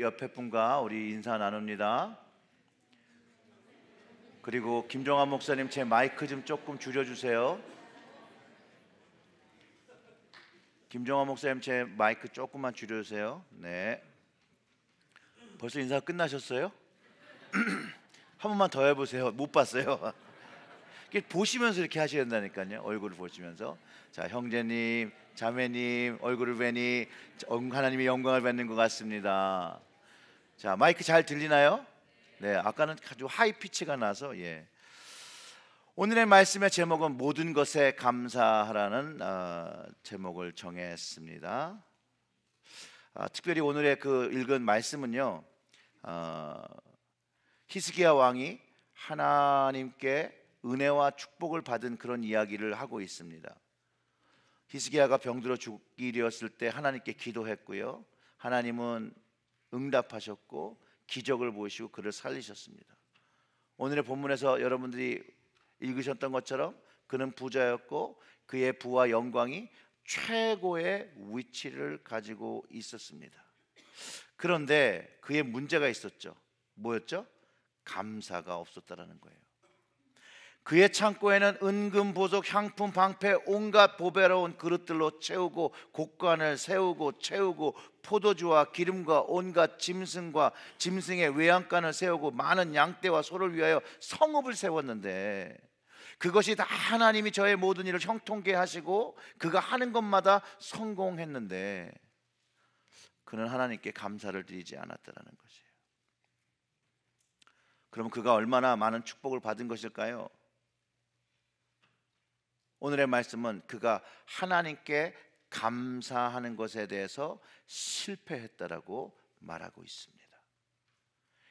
옆에 분과 우리 인사 나눕니다. 그리고 김종환 목사님 제 마이크 좀 조금 줄여주세요. 김종환 목사님 제 마이크 조금만 줄여주세요. 네. 벌써 인사 끝나셨어요? 한 번만 더 해보세요. 못 봤어요. 보시면서 이렇게 하셔야 된다니까요. 얼굴을 보시면서 자 형제님, 자매님 얼굴을 뵈니 하나님의 영광을 뵙는 것 같습니다. 자 마이크 잘 들리나요? 네, 아까는 아주 하이 피치가 나서 예. 오늘의 말씀의 제목은 모든 것에 감사하라는 어, 제목을 정했습니다. 아, 특별히 오늘의 그 읽은 말씀은요, 어, 히스기야 왕이 하나님께 은혜와 축복을 받은 그런 이야기를 하고 있습니다. 히스기야가 병들어 죽기 되었을 때 하나님께 기도했고요. 하나님은 응답하셨고 기적을 보이시고 그를 살리셨습니다. 오늘의 본문에서 여러분들이 읽으셨던 것처럼 그는 부자였고 그의 부와 영광이 최고의 위치를 가지고 있었습니다. 그런데 그의 문제가 있었죠. 뭐였죠? 감사가 없었다라는 거예요. 그의 창고에는 은금, 보석, 향품, 방패, 온갖 보배로운 그릇들로 채우고 곡관을 세우고 채우고 포도주와 기름과 온갖 짐승과 짐승의 외양간을 세우고 많은 양떼와 소를 위하여 성읍을 세웠는데 그것이 다 하나님이 저의 모든 일을 형통케 하시고 그가 하는 것마다 성공했는데 그는 하나님께 감사를 드리지 않았다라는 것이에요. 그럼 그가 얼마나 많은 축복을 받은 것일까요? 오늘의 말씀은 그가 하나님께 감사하는 것에 대해서 실패했다라고 말하고 있습니다.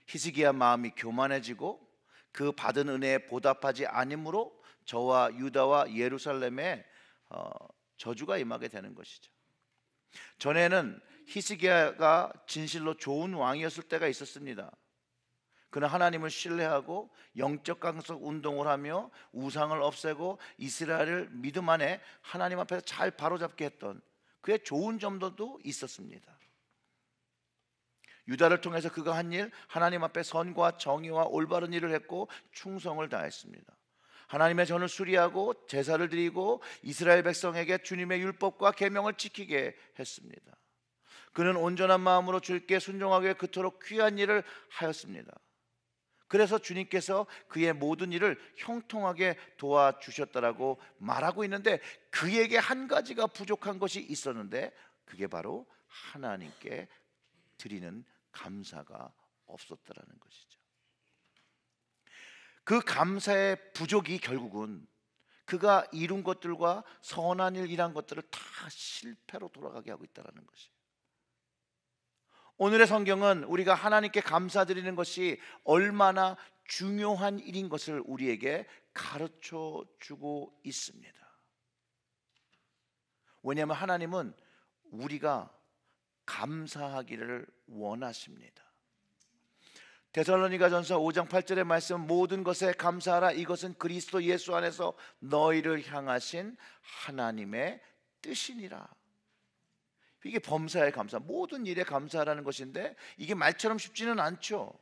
히스기야 마음이 교만해지고 그 받은 은혜에 보답하지 않으므로 저와 유다와 예루살렘에 어, 저주가 임하게 되는 것이죠. 전에는 히스기야가 진실로 좋은 왕이었을 때가 있었습니다. 그는 하나님을 신뢰하고 영적 강성 운동을 하며 우상을 없애고 이스라엘을 믿음 안에 하나님 앞에서 잘 바로잡게 했던 그의 좋은 점도 있었습니다. 유다를 통해서 그가 한 일 하나님 앞에 선과 정의와 올바른 일을 했고 충성을 다했습니다. 하나님의 전을 수리하고 제사를 드리고 이스라엘 백성에게 주님의 율법과 계명을 지키게 했습니다. 그는 온전한 마음으로 줄게 순종하게 그토록 귀한 일을 하였습니다. 그래서 주님께서 그의 모든 일을 형통하게 도와주셨다라고 말하고 있는데 그에게 한 가지가 부족한 것이 있었는데 그게 바로 하나님께 드리는 감사가 없었다라는 것이죠. 그 감사의 부족이 결국은 그가 이룬 것들과 선한 일이란 것들을 다 실패로 돌아가게 하고 있다는 것이. 오늘의 성경은 우리가 하나님께 감사드리는 것이 얼마나 중요한 일인 것을 우리에게 가르쳐 주고 있습니다. 왜냐하면 하나님은 우리가 감사하기를 원하십니다. 데살로니가전서 5장 8절의 말씀 모든 것에 감사하라 이것은 그리스도 예수 안에서 너희를 향하신 하나님의 뜻이니라. 이게 범사에 감사, 모든 일에 감사라는 것인데 이게 말처럼 쉽지는 않죠.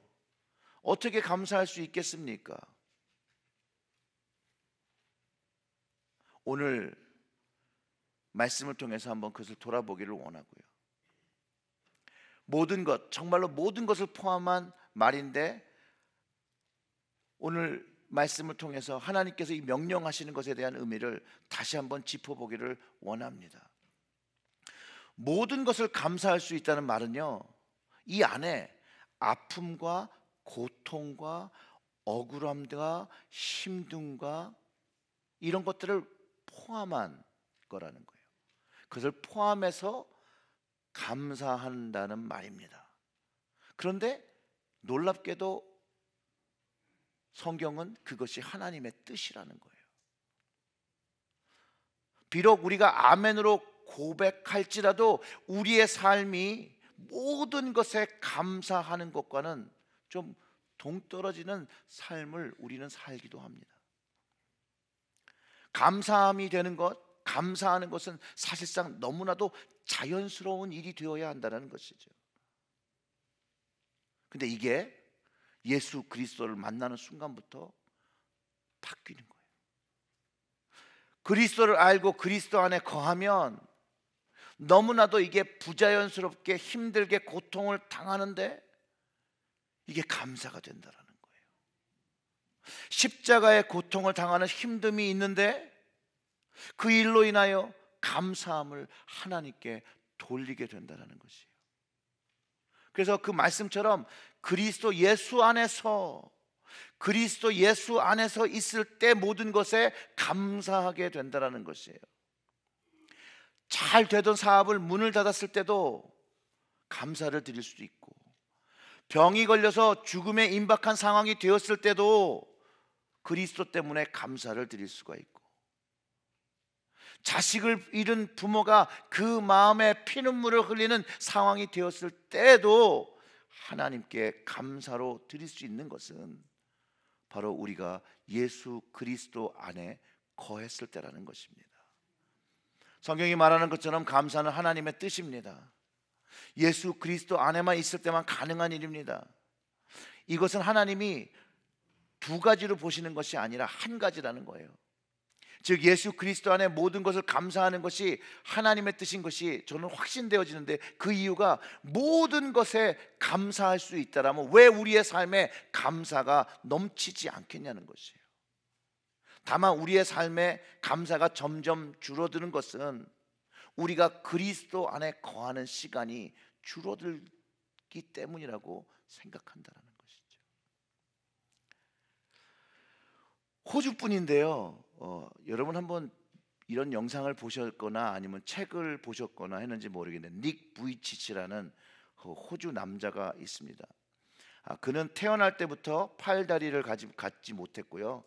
어떻게 감사할 수 있겠습니까? 오늘 말씀을 통해서 한번 그것을 돌아보기를 원하고요. 모든 것, 정말로 모든 것을 포함한 말인데 오늘 말씀을 통해서 하나님께서 이 명령하시는 것에 대한 의미를 다시 한번 짚어보기를 원합니다. 모든 것을 감사할 수 있다는 말은요. 이 안에 아픔과 고통과 억울함과 힘듦과 이런 것들을 포함한 거라는 거예요. 그것을 포함해서 감사한다는 말입니다. 그런데 놀랍게도 성경은 그것이 하나님의 뜻이라는 거예요. 비록 우리가 아멘으로 고백할지라도 우리의 삶이 모든 것에 감사하는 것과는 좀 동떨어지는 삶을 우리는 살기도 합니다. 감사함이 되는 것, 감사하는 것은 사실상 너무나도 자연스러운 일이 되어야 한다는 것이죠. 근데 이게 예수 그리스도를 만나는 순간부터 바뀌는 거예요. 그리스도를 알고 그리스도 안에 거하면 너무나도 이게 부자연스럽게 힘들게 고통을 당하는데 이게 감사가 된다라는 거예요. 십자가의 고통을 당하는 힘듦이 있는데 그 일로 인하여 감사함을 하나님께 돌리게 된다라는 것이에요. 그래서 그 말씀처럼 그리스도 예수 안에서 그리스도 예수 안에서 있을 때 모든 것에 감사하게 된다라는 것이에요. 잘 되던 사업을 문을 닫았을 때도 감사를 드릴 수도 있고 병이 걸려서 죽음에 임박한 상황이 되었을 때도 그리스도 때문에 감사를 드릴 수가 있고 자식을 잃은 부모가 그 마음에 피눈물을 흘리는 상황이 되었을 때도 하나님께 감사로 드릴 수 있는 것은 바로 우리가 예수 그리스도 안에 거했을 때라는 것입니다. 성경이 말하는 것처럼 감사는 하나님의 뜻입니다. 예수 그리스도 안에만 있을 때만 가능한 일입니다. 이것은 하나님이 두 가지로 보시는 것이 아니라 한 가지라는 거예요. 즉 예수 그리스도 안에 모든 것을 감사하는 것이 하나님의 뜻인 것이 저는 확신되어지는데 그 이유가 모든 것에 감사할 수 있다라면 왜 우리의 삶에 감사가 넘치지 않겠냐는 것이에요. 다만 우리의 삶에 감사가 점점 줄어드는 것은 우리가 그리스도 안에 거하는 시간이 줄어들기 때문이라고 생각한다라는 것이죠. 호주뿐인데요. 어, 여러분 한번 이런 영상을 보셨거나 아니면 책을 보셨거나 했는지 모르겠는데 닉 부이치치라는 그 호주 남자가 있습니다. 아, 그는 태어날 때부터 팔다리를 가지, 갖지 못했고요.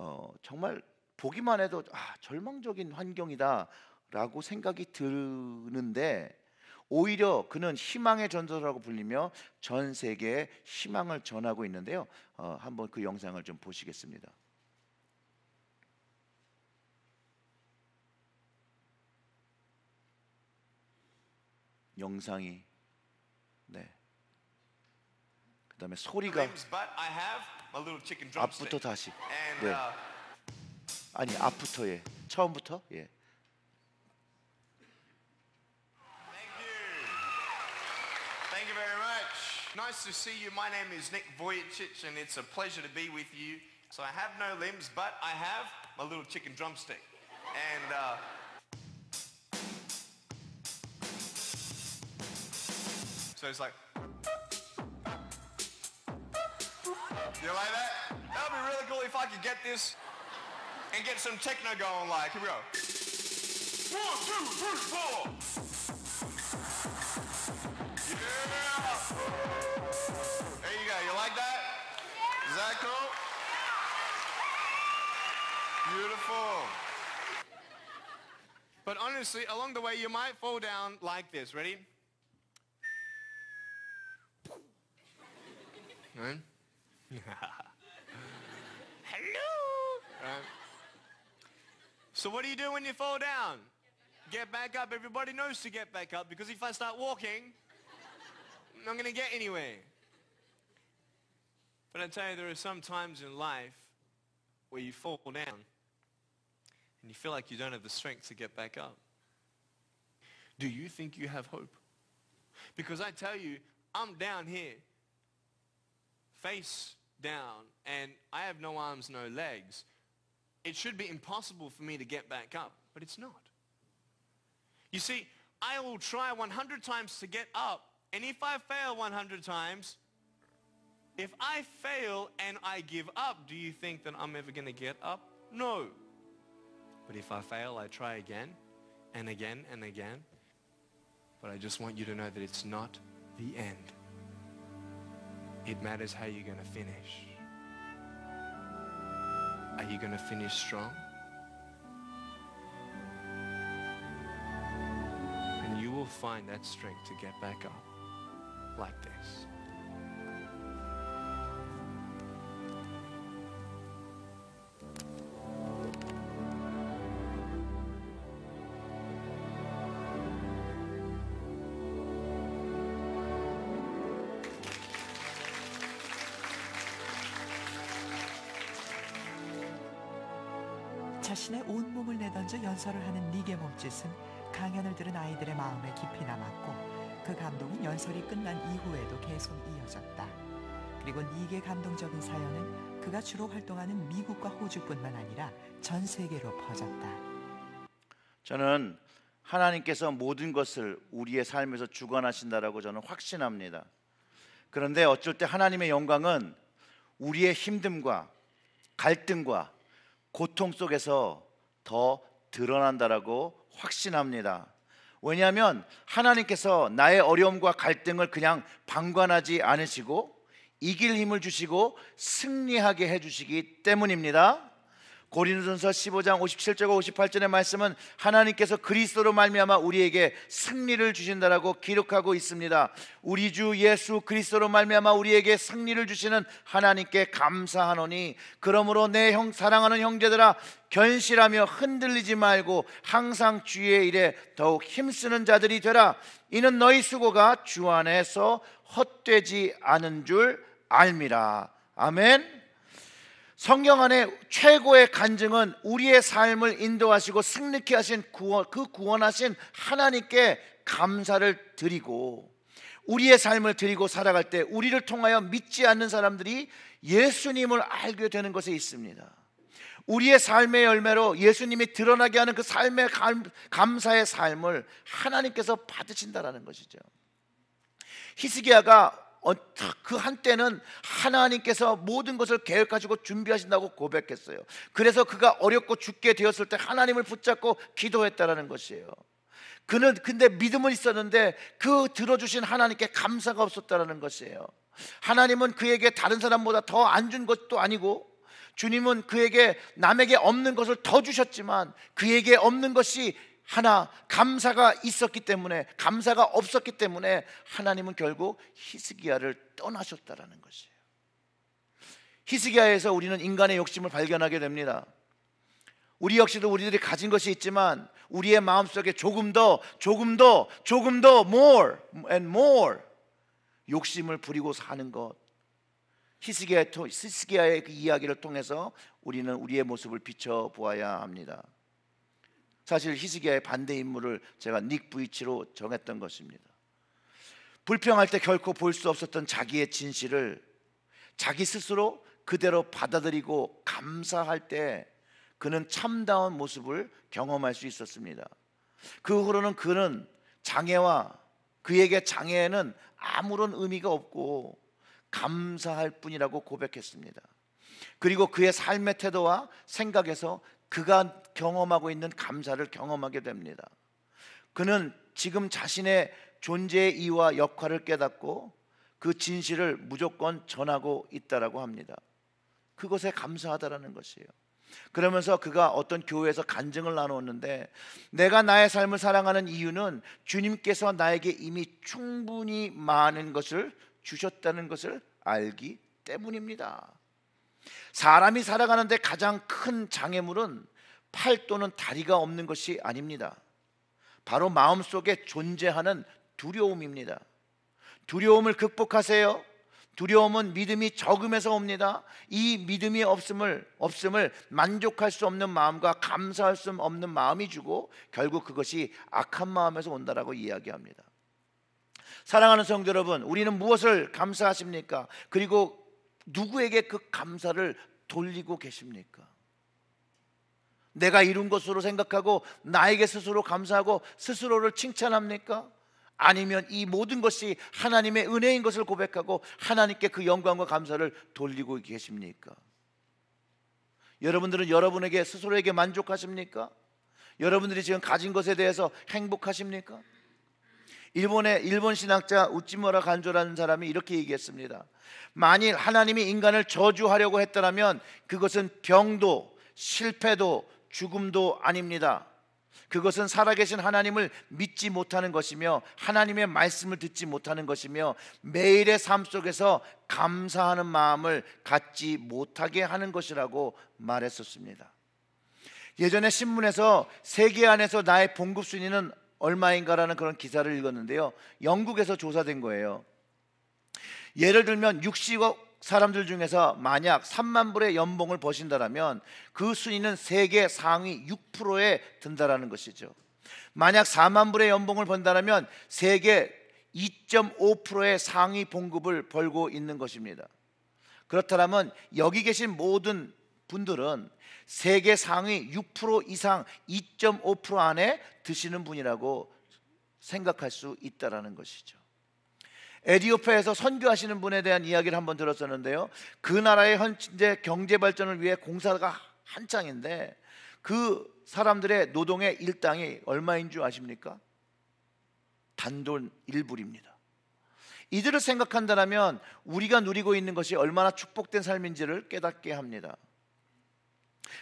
어, 정말 보기만 해도 아, 절망적인 환경이다라고 생각이 드는데 오히려 그는 희망의 전도라고 불리며 전 세계에 희망을 전하고 있는데요. 어, 한번 그 영상을 좀 보시겠습니다. 영상이 그다음에 소리가 앞부터 다시 네. Uh, 아니 앞부터 예 처음부터 예 Thank you very much. Nice to see you. My name is Nick Vujicic, and it's a pleasure to be with you. So I have no limbs, but I have my little chicken drumstick. And uh, so it's like. You like that? That would be really cool if I could get this and get some techno going like. Here we go. One, two, three, four. Yeah. There you go. You like that? Yeah. Is that cool? Yeah. Beautiful. But honestly, along the way, you might fall down like this. Ready? right? Hello. Right? So what do you do when you fall down? Get back up. Everybody knows to get back up because if I start walking, I'm not going to get anywhere. But I tell you, there are some times in life where you fall down and you feel like you don't have the strength to get back up. Do you think you have hope? Because I tell you, I'm down here, face down and I have no arms, no legs, it should be impossible for me to get back up, but it's not. You see, I will try 100 times to get up, and if I fail 100 times, if I fail and I give up, do you think that I'm ever going to get up? No. But if I fail, I try again and again and again. But I just want you to know that it's not the end. It matters how you're going to finish. Are you going to finish strong? And you will find that strength to get back up like this. 자신의 온몸을 내던져 연설을 하는 니게 몸짓은 강연을 들은 아이들의 마음에 깊이 남았고 그 감동은 연설이 끝난 이후에도 계속 이어졌다. 그리고 니게 감동적인 사연은 그가 주로 활동하는 미국과 호주뿐만 아니라 전 세계로 퍼졌다. 저는 하나님께서 모든 것을 우리의 삶에서 주관하신다라고 저는 확신합니다. 그런데 어쩔 때 하나님의 영광은 우리의 힘듦과 갈등과 고통 속에서 더 드러난다라고 확신합니다. 왜냐하면 하나님께서 나의 어려움과 갈등을 그냥 방관하지 않으시고 이길 힘을 주시고 승리하게 해주시기 때문입니다. 고린도전서 15장 57절과 58절의 말씀은 하나님께서 그리스도로 말미암아 우리에게 승리를 주신다라고 기록하고 있습니다. 우리 주 예수 그리스도로 말미암아 우리에게 승리를 주시는 하나님께 감사하노니 그러므로 내 형 사랑하는 형제들아 견실하며 흔들리지 말고 항상 주의 일에 더욱 힘쓰는 자들이 되라. 이는 너희 수고가 주 안에서 헛되지 않은 줄 알미라. 아멘. 성경 안에 최고의 간증은 우리의 삶을 인도하시고 승리케 하신 구원, 그 구원하신 하나님께 감사를 드리고 우리의 삶을 드리고 살아갈 때 우리를 통하여 믿지 않는 사람들이 예수님을 알게 되는 것에 있습니다. 우리의 삶의 열매로 예수님이 드러나게 하는 그 삶의 감, 사의 삶을 하나님께서 받으신다라는 것이죠. 히스기야가 어, 그 한때는 하나님께서 모든 것을 계획하지고 준비하신다고 고백했어요. 그래서 그가 어렵고 죽게 되었을 때 하나님을 붙잡고 기도했다라는 것이에요. 그는 근데 믿음은 있었는데 그 들어주신 하나님께 감사가 없었다라는 것이에요. 하나님은 그에게 다른 사람보다 더 안 준 것도 아니고 주님은 그에게 남에게 없는 것을 더 주셨지만 그에게 없는 것이 하나 감사가 있었기 때문에 감사가 없었기 때문에 하나님은 결국 히스기야를 떠나셨다라는 것이에요. 히스기야에서 우리는 인간의 욕심을 발견하게 됩니다. 우리 역시도 우리들이 가진 것이 있지만 우리의 마음속에 조금 더 조금 더 조금 더 more and more 욕심을 부리고 사는 것 히스기야의, 히스기야의 그 이야기를 통해서 우리는 우리의 모습을 비춰 보아야 합니다. 사실 히스기야의 반대 인물을 제가 닉 부이치로 정했던 것입니다. 불평할 때 결코 볼 수 없었던 자기의 진실을 자기 스스로 그대로 받아들이고 감사할 때 그는 참다운 모습을 경험할 수 있었습니다. 그 후로는 그는 장애와 그에게 장애는 아무런 의미가 없고 감사할 뿐이라고 고백했습니다. 그리고 그의 삶의 태도와 생각에서 그가 경험하고 있는 감사를 경험하게 됩니다. 그는 지금 자신의 존재의 이와 역할을 깨닫고 그 진실을 무조건 전하고 있다라고 합니다. 그것에 감사하다라는 것이에요. 그러면서 그가 어떤 교회에서 간증을 나누었는데 내가 나의 삶을 사랑하는 이유는 주님께서 나에게 이미 충분히 많은 것을 주셨다는 것을 알기 때문입니다. 사람이 살아가는데 가장 큰 장애물은 팔 또는 다리가 없는 것이 아닙니다. 바로 마음속에 존재하는 두려움입니다. 두려움을 극복하세요. 두려움은 믿음이 적음에서 옵니다. 이 믿음이 없음을 없음을 만족할 수 없는 마음과 감사할 수 없는 마음이 주고 결국 그것이 악한 마음에서 온다라고 이야기합니다. 사랑하는 성도 여러분, 우리는 무엇을 감사하십니까? 그리고 누구에게 그 감사를 돌리고 계십니까? 내가 이룬 것으로 생각하고 나에게 스스로 감사하고 스스로를 칭찬합니까? 아니면 이 모든 것이 하나님의 은혜인 것을 고백하고 하나님께 그 영광과 감사를 돌리고 계십니까? 여러분들은 여러분에게 스스로에게 만족하십니까? 여러분들이 지금 가진 것에 대해서 행복하십니까? 일본의 일본 신학자 우찌모라 간조라는 사람이 이렇게 얘기했습니다. 만일 하나님이 인간을 저주하려고 했더라면 그것은 병도 실패도 죽음도 아닙니다. 그것은 살아계신 하나님을 믿지 못하는 것이며 하나님의 말씀을 듣지 못하는 것이며 매일의 삶 속에서 감사하는 마음을 갖지 못하게 하는 것이라고 말했었습니다. 예전에 신문에서 세계 안에서 나의 봉급 순위는 얼마인가라는 그런 기사를 읽었는데요. 영국에서 조사된 거예요. 예를 들면 60억 사람들 중에서 만약 3만 불의 연봉을 버신다라면 그 순위는 세계 상위 6%에 든다라는 것이죠. 만약 4만 불의 연봉을 번다라면 세계 2.5%의 상위 봉급을 벌고 있는 것입니다. 그렇다면 여기 계신 모든 분들은 세계 상위 6% 이상 2.5% 안에 드시는 분이라고 생각할 수 있다라는 것이죠. 에디오피에서 선교하시는 분에 대한 이야기를 한번 들었었는데요. 그 나라의 현재 경제 발전을 위해 공사가 한창인데 그 사람들의 노동의 일당이 얼마인 줄 아십니까? 단돈 1불입니다. 이들을 생각한다면 우리가 누리고 있는 것이 얼마나 축복된 삶인지를 깨닫게 합니다.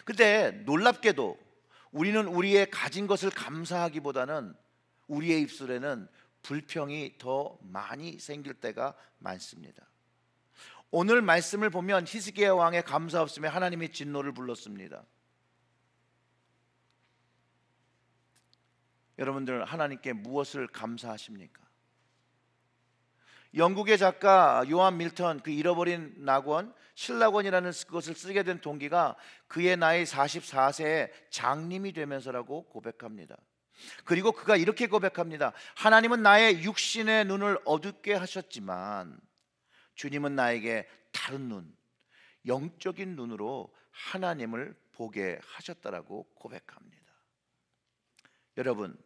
근데 놀랍게도 우리는 우리의 가진 것을 감사하기보다는 우리의 입술에는 불평이 더 많이 생길 때가 많습니다. 오늘 말씀을 보면 히스기야 왕의 감사 없음에 하나님이 진노를 불렀습니다. 여러분들 하나님께 무엇을 감사하십니까? 영국의 작가 요한 밀턴 그 잃어버린 낙원 신라권이라는 것을 쓰게 된 동기가 그의 나이 44세에 장님이 되면서라고 고백합니다. 그리고 그가 이렇게 고백합니다. 하나님은 나의 육신의 눈을 어둡게 하셨지만 주님은 나에게 다른 눈, 영적인 눈으로 하나님을 보게 하셨다라고 고백합니다. 여러분,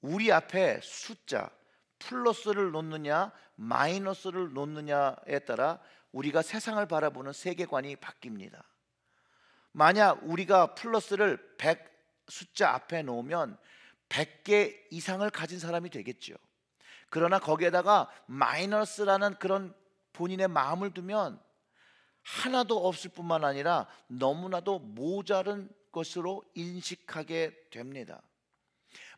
우리 앞에 숫자 플러스를 놓느냐 마이너스를 놓느냐에 따라 우리가 세상을 바라보는 세계관이 바뀝니다. 만약 우리가 플러스를 100 숫자 앞에 놓으면 100개 이상을 가진 사람이 되겠죠. 그러나 거기에다가 마이너스라는 그런 본인의 마음을 두면 하나도 없을 뿐만 아니라 너무나도 모자른 것으로 인식하게 됩니다.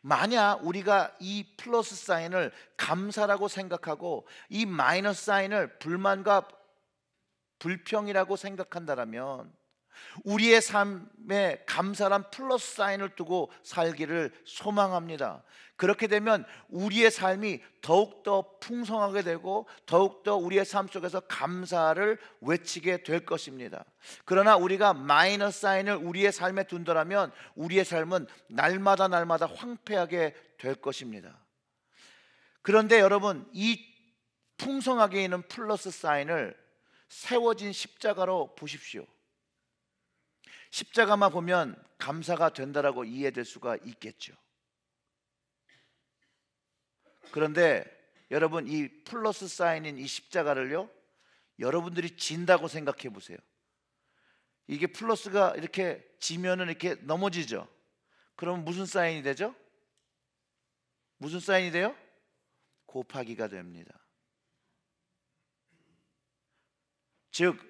만약 우리가 이 플러스 사인을 감사라고 생각하고 이 마이너스 사인을 불만과 불평이라고 생각한다라면 우리의 삶에 감사란 플러스 사인을 두고 살기를 소망합니다. 그렇게 되면 우리의 삶이 더욱더 풍성하게 되고 더욱더 우리의 삶 속에서 감사를 외치게 될 것입니다. 그러나 우리가 마이너스 사인을 우리의 삶에 둔다면 우리의 삶은 날마다 날마다 황폐하게 될 것입니다. 그런데 여러분 이 풍성하게 있는 플러스 사인을 세워진 십자가로 보십시오. 십자가만 보면 감사가 된다라고 이해될 수가 있겠죠. 그런데 여러분 이 플러스 사인인 이 십자가를요 여러분들이 진다고 생각해 보세요. 이게 플러스가 이렇게 지면은 이렇게 넘어지죠. 그러면 무슨 사인이 되죠? 무슨 사인이 돼요? 곱하기가 됩니다. 즉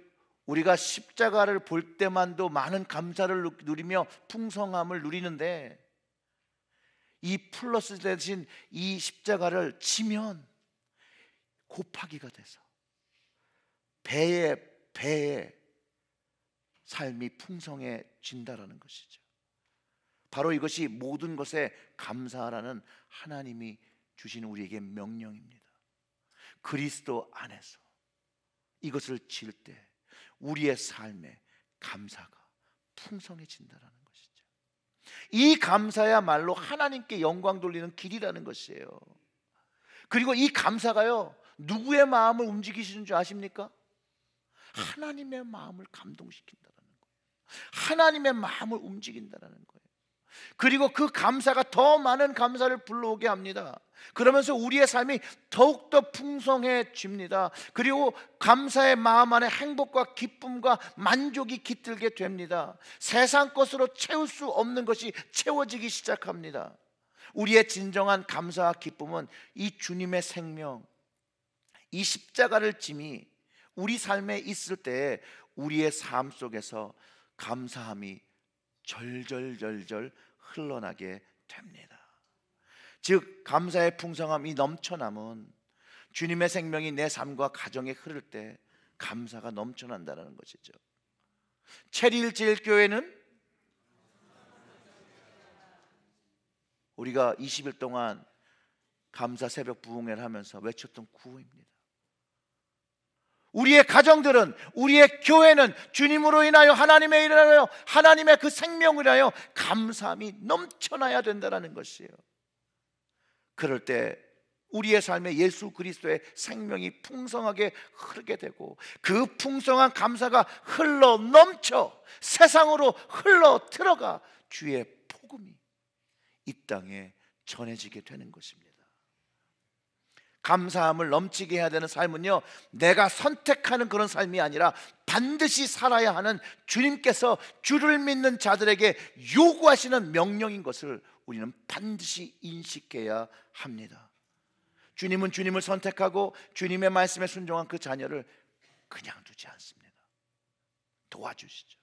우리가 십자가를 볼 때만도 많은 감사를 누리며 풍성함을 누리는데 이 플러스 대신 이 십자가를 치면 곱하기가 돼서 배에 배에 삶이 풍성해진다라는 것이죠. 바로 이것이 모든 것에 감사하라는 하나님이 주신 우리에게 명령입니다. 그리스도 안에서 이것을 질때 우리의 삶에 감사가 풍성해진다라는 것이죠. 이 감사야말로 하나님께 영광 돌리는 길이라는 것이에요. 그리고 이 감사가요, 누구의 마음을 움직이시는 줄 아십니까? 하나님의 마음을 감동시킨다라는 거예요. 하나님의 마음을 움직인다라는 거예요. 그리고 그 감사가 더 많은 감사를 불러오게 합니다. 그러면서 우리의 삶이 더욱더 풍성해집니다. 그리고 감사의 마음 안에 행복과 기쁨과 만족이 깃들게 됩니다. 세상 것으로 채울 수 없는 것이 채워지기 시작합니다. 우리의 진정한 감사와 기쁨은 이 주님의 생명, 이 십자가를 짐이 우리 삶에 있을 때 우리의 삶 속에서 감사함이 절절절절 흘러나게 됩니다. 즉 감사의 풍성함이 넘쳐남은 주님의 생명이 내 삶과 가정에 흐를 때 감사가 넘쳐난다는 것이죠. 체리일제일 교회는 우리가 20일 동안 감사 새벽 부흥회를 하면서 외쳤던 구호입니다. 우리의 가정들은 우리의 교회는 주님으로 인하여 하나님의 일하여 하나님의 그 생명을 하여 감사함이 넘쳐나야 된다는 것이에요. 그럴 때 우리의 삶에 예수 그리스도의 생명이 풍성하게 흐르게 되고 그 풍성한 감사가 흘러 넘쳐 세상으로 흘러 들어가 주의 복음이 이 땅에 전해지게 되는 것입니다. 감사함을 넘치게 해야 되는 삶은요 내가 선택하는 그런 삶이 아니라 반드시 살아야 하는 주님께서 주를 믿는 자들에게 요구하시는 명령인 것을 우리는 반드시 인식해야 합니다 주님은 주님을 선택하고 주님의 말씀에 순종한 그 자녀를 그냥 두지 않습니다 도와주시죠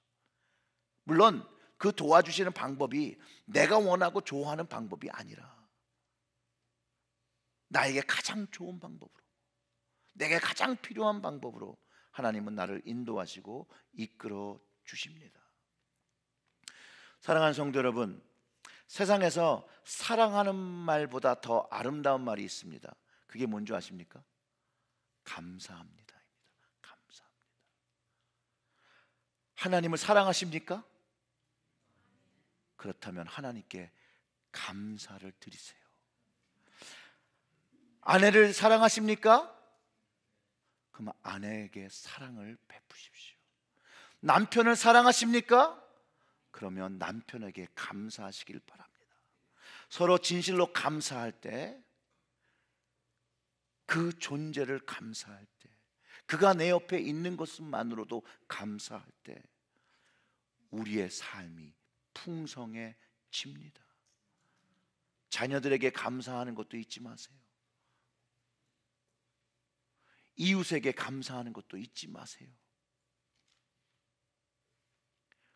물론 그 도와주시는 방법이 내가 원하고 좋아하는 방법이 아니라 나에게 가장 좋은 방법으로 내게 가장 필요한 방법으로 하나님은 나를 인도하시고 이끌어 주십니다. 사랑하는 성도 여러분, 세상에서 사랑하는 말보다 더 아름다운 말이 있습니다. 그게 뭔지 아십니까? 감사합니다. 감사합니다. 하나님을 사랑하십니까? 그렇다면 하나님께 감사를 드리세요. 아내를 사랑하십니까? 그럼 아내에게 사랑을 베푸십시오. 남편을 사랑하십니까? 그러면 남편에게 감사하시길 바랍니다. 서로 진실로 감사할 때, 그 존재를 감사할 때, 그가 내 옆에 있는 것만으로도 감사할 때, 우리의 삶이 풍성해집니다. 자녀들에게 감사하는 것도 잊지 마세요. 이웃에게 감사하는 것도 잊지 마세요.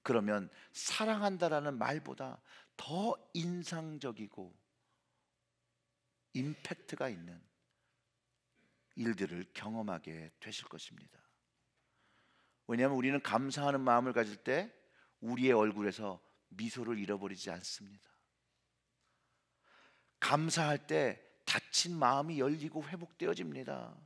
그러면 사랑한다라는 말보다 더 인상적이고 임팩트가 있는 일들을 경험하게 되실 것입니다. 왜냐하면 우리는 감사하는 마음을 가질 때 우리의 얼굴에서 미소를 잃어버리지 않습니다. 감사할 때 다친 마음이 열리고 회복되어집니다.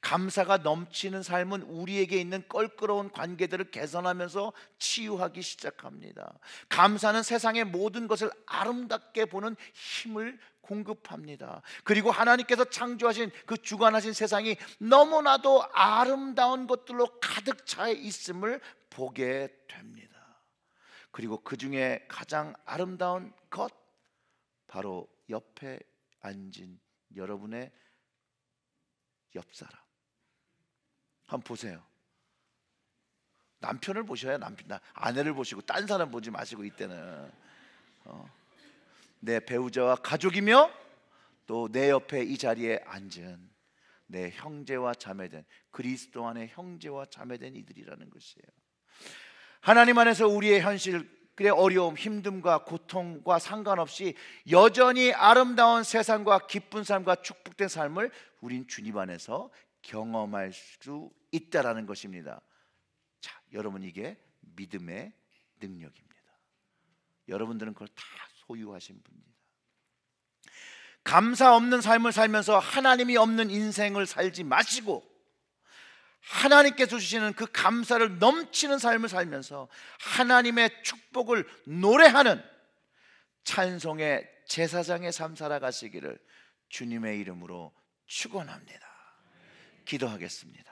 감사가 넘치는 삶은 우리에게 있는 껄끄러운 관계들을 개선하면서 치유하기 시작합니다. 감사는 세상의 모든 것을 아름답게 보는 힘을 공급합니다. 그리고 하나님께서 창조하신 그 주관하신 세상이 너무나도 아름다운 것들로 가득 차 있음을 보게 됩니다. 그리고 그 중에 가장 아름다운 것 바로 옆에 앉은 여러분의 옆 사람. 한번 보세요. 남편을 보셔야 남편, 나, 아내를 보시고 딴 사람 보지 마시고 이때는 어. 내 배우자와 가족이며 또 내 옆에 이 자리에 앉은 내 형제와 자매된 그리스도 안의 형제와 자매된 이들이라는 것이에요. 하나님 안에서 우리의 현실 그의 어려움, 힘듦과 고통과 상관없이 여전히 아름다운 세상과 기쁜 삶과 축복된 삶을 우린 주님 안에서 경험할 수 있다라는 것입니다. 자, 여러분 이게 믿음의 능력입니다. 여러분들은 그걸 다 소유하신 분입니다. 감사 없는 삶을 살면서 하나님이 없는 인생을 살지 마시고 하나님께서 주시는 그 감사를 넘치는 삶을 살면서 하나님의 축복을 노래하는 찬송의 제사장의 삶 살아가시기를 주님의 이름으로 축원합니다. 기도하겠습니다.